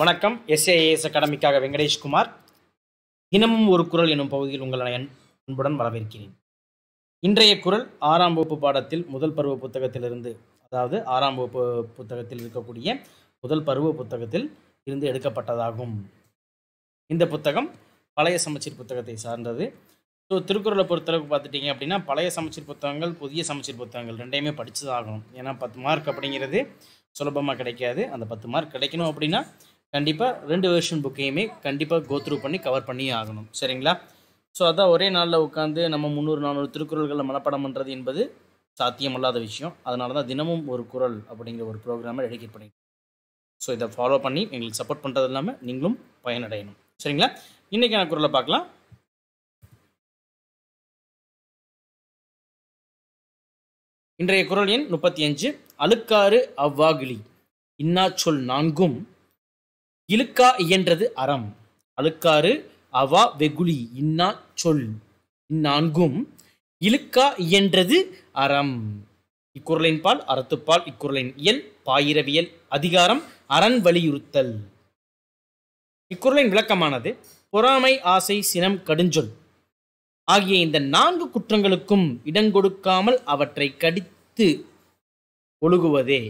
வணக்கம் எஸ்ஏஏஎஸ் அகாடமிக்காக வெங்கடேஷ்குமார் இனமும் ஒரு குரல் எனும் பகுதியில் உங்களை அன்புடன் வரவேற்கிறேன் இன்றைய குரல் ஆறாம் வகுப்பு பாடத்தில் முதல் பருவ புத்தகத்திலிருந்து அதாவது ஆறாம் வகுப்பு புத்தகத்தில் இருக்கக்கூடிய முதல் பருவ புத்தகத்தில் இருந்து எடுக்கப்பட்டதாகும் இந்த புத்தகம் பழைய சமச்சீர் புத்தகத்தை சார்ந்தது ஸோ திருக்குறளை பொறுத்தளவுக்கு பார்த்துட்டிங்க அப்படின்னா பழைய சமச்சீர் புத்தகங்கள் புதிய சமச்சீர் புத்தகங்கள் ரெண்டையுமே படித்ததாகணும் ஏன்னா பத்து மார்க் அப்படிங்கிறது சுலபமாக கிடைக்காது அந்த பத்து மார்க் கிடைக்கணும் அப்படின்னா கண்டிப்பாக ரெண்டு வேர்ஷன் புக்கையுமே கண்டிப்பாக கோத்ரூ பண்ணி கவர் பண்ணி ஆகணும் சரிங்களா ஸோ அதான் ஒரே நாளில் உட்காந்து நம்ம முந்நூறு நானூறு திருக்குறள்களை மனப்பாடம் பண்ணுறது என்பது சாத்தியமல்லாத விஷயம் அதனால தான் தினமும் ஒரு குரல் அப்படிங்கிற ஒரு ப்ரோக்ராமை டெடிகேட் பண்ணி ஸோ இதை ஃபாலோ பண்ணி எங்களுக்கு சப்போர்ட் பண்ணுறது இல்லாமல் நீங்களும் பயனடையணும் சரிங்களா இன்றைக்கி நான் குரலை பார்க்கலாம் இன்றைய குரல் எண் முப்பத்தி அஞ்சு அழுக்காறு அவ்வாகிலி இன்னா சொல் நான்கும் இழுக்கா இயன்றது அறம் அழுக்காறு அவா வெகுளி இன்னா சொல் இந்நான்கும் இழுக்கா இயன்றது அறம் இக்குறளின் பால் அறத்துப்பால் இக்குறளின் இயல் பாயிரவியல் அதிகாரம் அறன் வலியுறுத்தல் இக்குறளின் விளக்கமானது பொறாமை ஆசை சினம் கடுஞ்சொல் ஆகிய இந்த நான்கு குற்றங்களுக்கும் இடங்கொடுக்காமல் அவற்றை கடித்து ஒழுகுவதே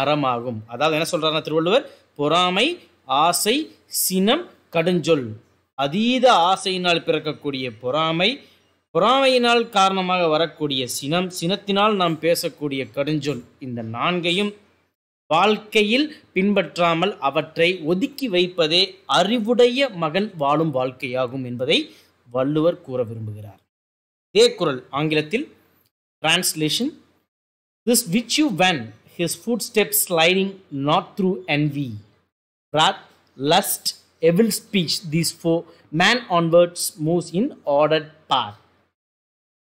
அறமாகும் அதாவது என்ன சொல்றாருன்னா திருவள்ளுவர் பொறாமை ஆசை சினம் கடுஞ்சொல் அதீத ஆசையினால் பிறக்கக்கூடிய பொறாமை பொறாமையினால் காரணமாக வரக்கூடிய சினம் சினத்தினால் நாம் பேசக்கூடிய கடுஞ்சொல் இந்த நான்கையும் வாழ்க்கையில் பின்பற்றாமல் அவற்றை ஒதுக்கி வைப்பதே அறிவுடைய மகன் வாழும் வாழ்க்கையாகும் என்பதை வள்ளுவர் கூற விரும்புகிறார் தேக்குரல் ஆங்கிலத்தில் translation this which you when his foot step sliding not through we wrath, lust, evil speech, these four, man onwards moves in ordered path.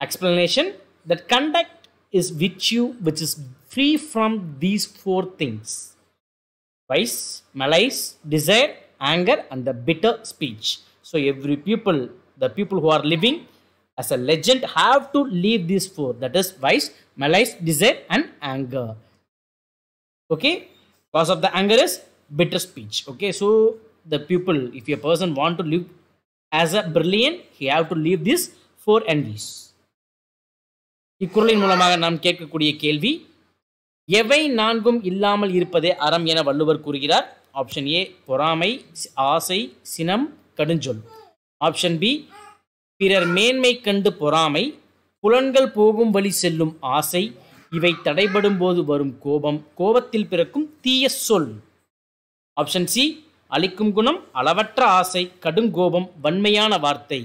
Explanation that conduct is virtue which is free from these four things vice, malice, desire, anger, and the bitter speech. So, every people, the people who are living as a legend, have to leave these four that is, vice, malice, desire, and anger. Okay, cause of the anger is speech okay so the people if if person want to to as a brilliant brilliant have to leave this four four வீஸ் இக்குறளின் மூலமாக நாம் கேட்கக்கூடிய கேள்வி எவை நான்கும் இல்லாமல் இருப்பதே அறம் என வள்ளுவர் கூறுகிறார் ஆப்ஷன் ஏ பொறாமை ஆசை சினம் கடுஞ்சொல் ஆப்ஷன் பி பிறர் மேன்மை கண்டு பொறாமை புலன்கள் போகும் வழி செல்லும் ஆசை இவை தடைபடும் போது வரும் கோபம் கோபத்தில் பிறக்கும் தீய சொல் ஆப்ஷன் சி அளிக்கும் குணம் அளவற்ற ஆசை கடுங்கோபம் வன்மையான வார்த்தை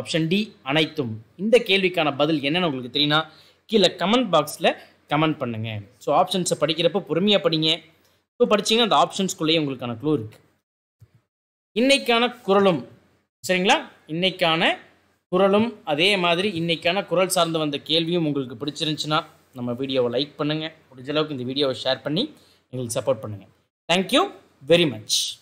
ஆப்ஷன் டி அனைத்தும் இந்த கேள்விக்கான பதில் என்னென்னு உங்களுக்கு தெரியுன்னா கீழே கமெண்ட் பாக்ஸில் கமெண்ட் பண்ணுங்கள் ஸோ ஆப்ஷன்ஸை படிக்கிறப்ப பொறுமையாக படிங்க இப்போ படிச்சிங்கன்னா அந்த ஆப்ஷன்ஸ்குள்ளேயே உங்களுக்கான க்ளூ இருக்குது இன்னைக்கான குரலும் சரிங்களா இன்னைக்கான குரலும் அதே மாதிரி இன்னைக்கான குரல் சார்ந்து வந்த கேள்வியும் உங்களுக்கு பிடிச்சிருந்துச்சுன்னா நம்ம வீடியோவை லைக் பண்ணுங்கள் முடிஞ்சளவுக்கு இந்த வீடியோவை ஷேர் பண்ணி எங்களுக்கு சப்போர்ட் பண்ணுங்கள் தேங்க்யூ very much.